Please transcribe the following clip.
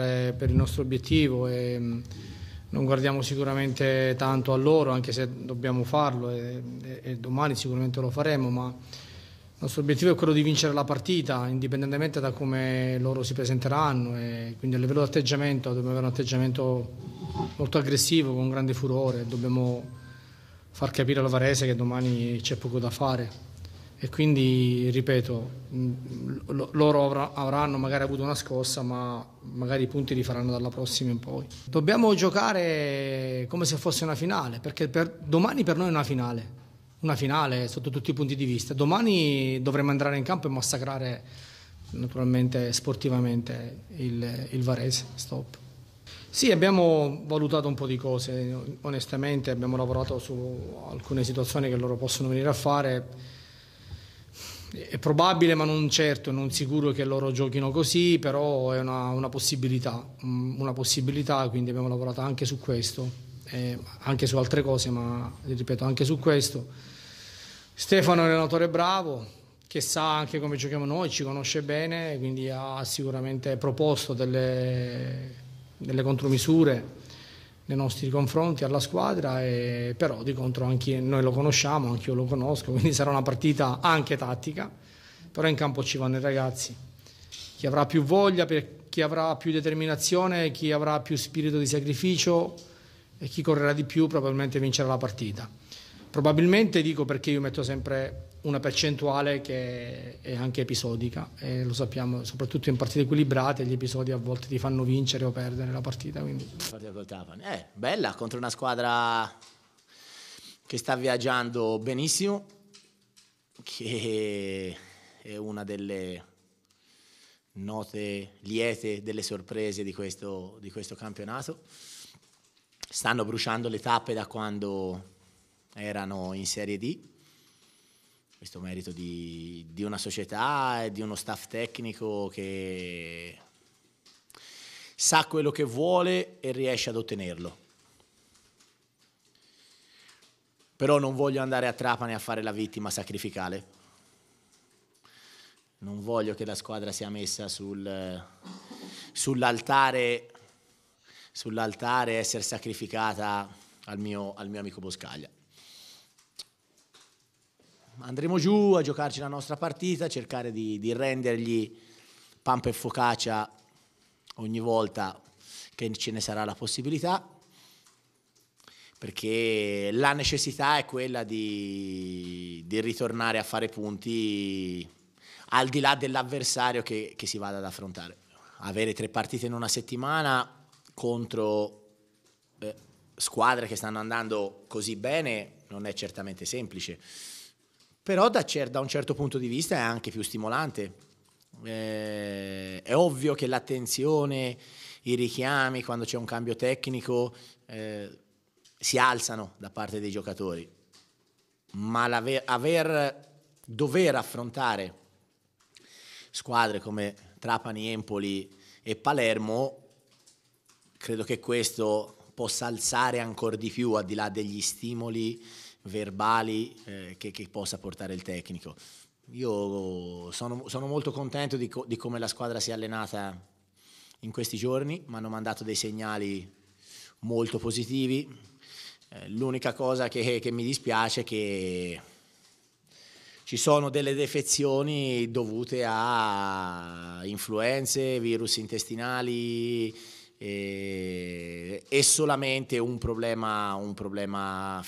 Eh, per il nostro obiettivo e mm, non guardiamo sicuramente tanto a loro, anche se dobbiamo farlo e, e domani sicuramente lo faremo, ma il nostro obiettivo è quello di vincere la partita, indipendentemente da come loro si presenteranno e quindi a livello di atteggiamento dobbiamo avere un atteggiamento molto aggressivo, con grande furore, dobbiamo far capire alla Varese che domani c'è poco da fare e quindi ripeto mm, loro avranno magari avuto una scossa ma magari i punti li faranno dalla prossima in poi dobbiamo giocare come se fosse una finale perché per, domani per noi è una finale una finale sotto tutti i punti di vista domani dovremo andare in campo e massacrare naturalmente sportivamente il, il Varese stop sì, abbiamo valutato un po' di cose, onestamente abbiamo lavorato su alcune situazioni che loro possono venire a fare è probabile ma non certo, non sicuro che loro giochino così, però è una, una possibilità, mm, una possibilità, quindi abbiamo lavorato anche su questo, eh, anche su altre cose, ma ripeto anche su questo. Stefano è un allenatore bravo, che sa anche come giochiamo noi, ci conosce bene, quindi ha sicuramente proposto delle, delle contromisure nei nostri confronti alla squadra, e, però di contro anche noi lo conosciamo, anche io lo conosco, quindi sarà una partita anche tattica, però in campo ci vanno i ragazzi, chi avrà più voglia, chi avrà più determinazione, chi avrà più spirito di sacrificio e chi correrà di più probabilmente vincerà la partita. Probabilmente dico perché io metto sempre una percentuale che è anche episodica e lo sappiamo, soprattutto in partite equilibrate gli episodi a volte ti fanno vincere o perdere la partita. Quindi. Eh, bella contro una squadra che sta viaggiando benissimo, che è una delle note liete delle sorprese di questo, di questo campionato. Stanno bruciando le tappe da quando erano in Serie D. Questo merito di, di una società e di uno staff tecnico che sa quello che vuole e riesce ad ottenerlo. Però non voglio andare a Trapani a fare la vittima sacrificale. Non voglio che la squadra sia messa sul, sull'altare, sull'altare essere sacrificata al mio, al mio amico Boscaglia andremo giù a giocarci la nostra partita, cercare di, di rendergli pampa e focaccia ogni volta che ce ne sarà la possibilità, perché la necessità è quella di, di ritornare a fare punti al di là dell'avversario che, che si vada ad affrontare. Avere tre partite in una settimana contro eh, squadre che stanno andando così bene non è certamente semplice però da, cer- da un certo punto di vista è anche più stimolante. Eh, è ovvio che l'attenzione, i richiami quando c'è un cambio tecnico eh, si alzano da parte dei giocatori, ma aver dover affrontare squadre come Trapani, Empoli e Palermo, credo che questo possa alzare ancora di più al di là degli stimoli verbali eh, che, che, possa portare il tecnico. Io sono, sono molto contento di, co- di, come la squadra si è allenata in questi giorni, mi hanno mandato dei segnali molto positivi. Eh, l'unica cosa che, che mi dispiace è che ci sono delle defezioni dovute a influenze, virus intestinali e, eh, e solamente un problema, un problema